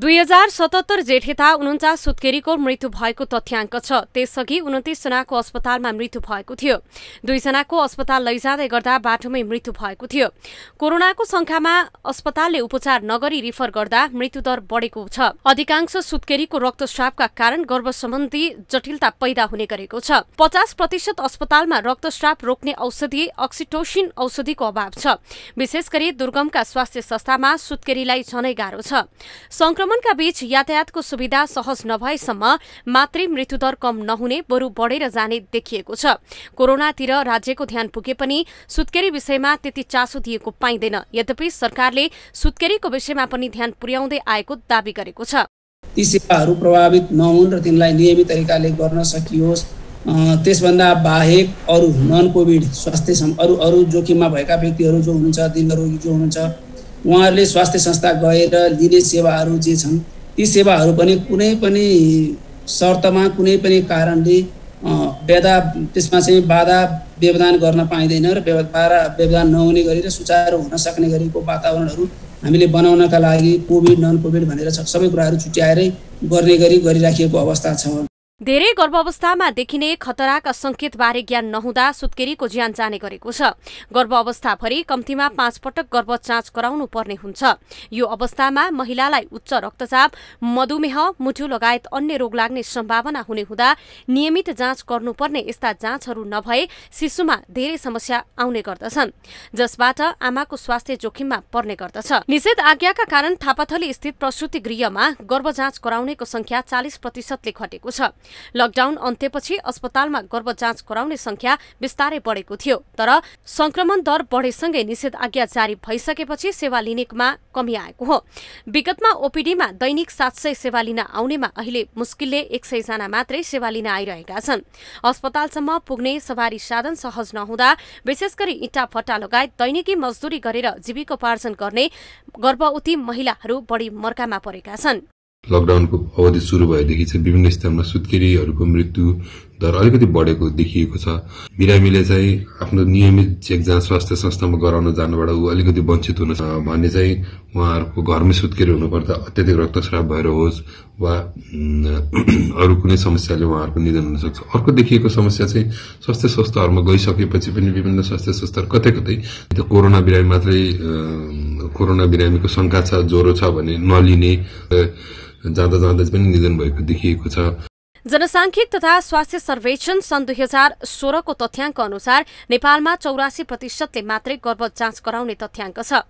दुई हजार सतहत्तर जेठेता उन्चास सुत्केरीको मृत्यु भएको तथ्याङ्क छ त्यसअघि जनाको अस्पतालमा मृत्यु भएको थियो दुईजनाको अस्पताल लैजाँदै गर्दा बाटोमै मृत्यु भएको थियो कोरोनाको संख्यामा अस्पतालले उपचार नगरी रिफर गर्दा मृत्युदर बढेको छ अधिकांश सुत्केरीको रक्तस्रावका कारण गर्भ सम्बन्धी जटिलता पैदा हुने गरेको छ पचास प्रतिशत अस्पतालमा रक्तस्राव रोक्ने औषधि अक्सिटोसिन औषधिको अभाव छ विशेष गरी दुर्गमका स्वास्थ्य संस्थामा सुत्केरीलाई झनै गाह्रो छ सङ्क्रमणका बीच यातायातको सुविधा सहज नभएसम्म मात्रै मृत्युदर कम नहुने बरु बढेर जाने देखिएको छ कोरोनातिर राज्यको ध्यान पुगे पनि सुत्केरी विषयमा त्यति चासो दिएको पाइँदैन यद्यपि सरकारले सुत्केरीको विषयमा पनि ध्यान पुर्याउँदै आएको दावी गरेको छ ती सेवाहरू प्रभावित नहुन् र तिनलाई नियमित तरिकाले गर्न सकियोस् त्यसभन्दा बाहेक अरू नन कोभिड स्वास्थ्य अरू अरू जोखिममा भएका व्यक्तिहरू जो हुनुहुन्छ दिनहरू जो हुनुहुन्छ उहाँहरूले स्वास्थ्य संस्था गएर लिने सेवाहरू जे छन् ती सेवाहरू पनि कुनै पनि शर्तमा कुनै पनि कारणले बेदा त्यसमा चाहिँ बाधा व्यवधान गर्न पाइँदैन र बाधा व्यवधान नहुने गरी र सुचारू हुन सक्ने गरीको वातावरणहरू हामीले बनाउनका लागि कोभिड नन कोभिड भनेर सबै कुराहरू छुट्याएरै गर्ने गरी गरिराखिएको अवस्था छ धेरै गर्भावस्थामा देखिने खतराका सङ्केतबारे ज्ञान नहुँदा सुत्केरीको ज्यान जाने गरेको छ गर्भ अवस्थाभरि कम्तीमा पाँच पटक गर्भ जाँच गराउनु पर्ने हुन्छ यो अवस्थामा महिलालाई उच्च रक्तचाप मधुमेह मुटु लगायत अन्य रोग लाग्ने सम्भावना हुने हुँदा नियमित जाँच गर्नुपर्ने यस्ता जाँचहरू नभए शिशुमा धेरै समस्या आउने गर्दछन् जसबाट आमाको स्वास्थ्य जोखिममा पर्ने गर्दछ निषेध आज्ञाका कारण थापाथली स्थित प्रसुति गृहमा गर्भ जाँच गराउनेको संख्या चालिस प्रतिशतले घटेको छ लकडाउन अन्त्यपछि अस्पतालमा गर्भ जाँच गराउने संख्या बिस्तारै बढेको थियो तर संक्रमण दर बढेसँगै निषेध आज्ञा जारी भइसकेपछि सेवा लिनेमा कमी आएको हो विगतमा ओपिडीमा दैनिक सात सय सेवा लिन आउनेमा अहिले मुस्किलले एक जना मात्रै सेवा लिन आइरहेका छन् अस्पतालसम्म पुग्ने सवारी साधन सहज नहुँदा विशेष गरी इँटा फट्टा लगायत दैनिकी मजदुरी गरेर जीविकोपार्जन गर्ने गर्भवती महिलाहरू बढी मर्कामा परेका छन् लकडाउनको अवधि सुरु भएदेखि चाहिँ विभिन्न स्थानमा सुत्केरीहरूको मृत्यु दर अलिकति बढेको देखिएको छ बिरामीले चाहिँ आफ्नो नियमित चेक जाँच स्वास्थ्य संस्थामा गराउन जानुबाट ऊ अलिकति वञ्चित हुन भन्ने चाहिँ उहाँहरूको घरमै सुत्केरी हुनुपर्दा अत्याधिक रक्तस्राव भएर होस् वा अरू कुनै समस्याले उहाँहरूको निधन हुनसक्छ अर्को देखिएको समस्या चाहिँ स्वास्थ्य संस्थाहरूमा गइसकेपछि पनि विभिन्न स्वास्थ्य संस्थाहरू कतै कतै त्यो कोरोना बिरामी मात्रै कोरोना बिरामीको शङ्का छ ज्वरो छ भने नलिने जाँदा जाँदा पनि निधन भएको देखिएको छ जनसाङ्ख्यिक तथा स्वास्थ्य सर्वेक्षण सन् दुई हजार सोह्रको तथ्याङ्क अनुसार नेपालमा चौरासी प्रतिशतले मात्रै गर्भ जाँच गराउने तथ्याङ्क छ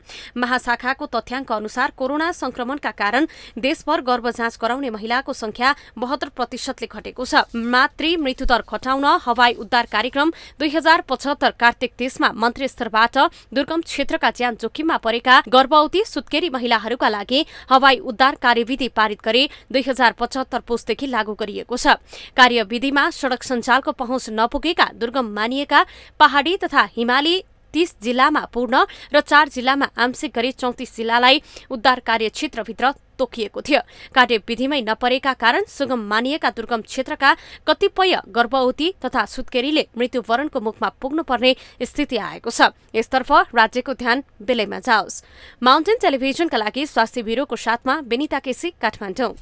महाशाखाको तथ्याङ्क अनुसार कोरोना संक्रमणका कारण देशभर गर्भ जाँच गराउने महिलाको संख्या बहत्तर प्रतिशतले घटेको छ मातृ मृत्युदर घटाउन हवाई उद्धार कार्यक्रम दुई हजार पचहत्तर कार्तिक तेसमा मन्त्री स्तरबाट दुर्गम क्षेत्रका ज्यान जोखिममा परेका गर्भवती सुत्केरी महिलाहरूका लागि हवाई उद्धार कार्यविधि पारित गरी दुई हजार पचहत्तर पुसदेखि लागू गरिएको छ छ कार्यविधिमा सड़क सञ्चालको पहुँच नपुगेका दुर्गम मानिएका पहाडी तथा हिमाली तीस जिल्लामा पूर्ण र चार जिल्लामा आंशिक गरी चौतिस जिल्लालाई उद्धार कार्य क्षेत्रभित्र तोकिएको थियो कार्यविधिमै नपरेका कारण सुगम मानिएका दुर्गम क्षेत्रका कतिपय गर्भवती तथा सुत्केरीले मृत्युवरणको मुखमा पुग्नुपर्ने स्थिति आएको छ यसतर्फ राज्यको ध्यान बेलैमा जाओस् माउन्टेन टेलिभिजनका लागि स्वास्थ्य ब्युरोको साथमा बेनिता केसी काठमाडौँ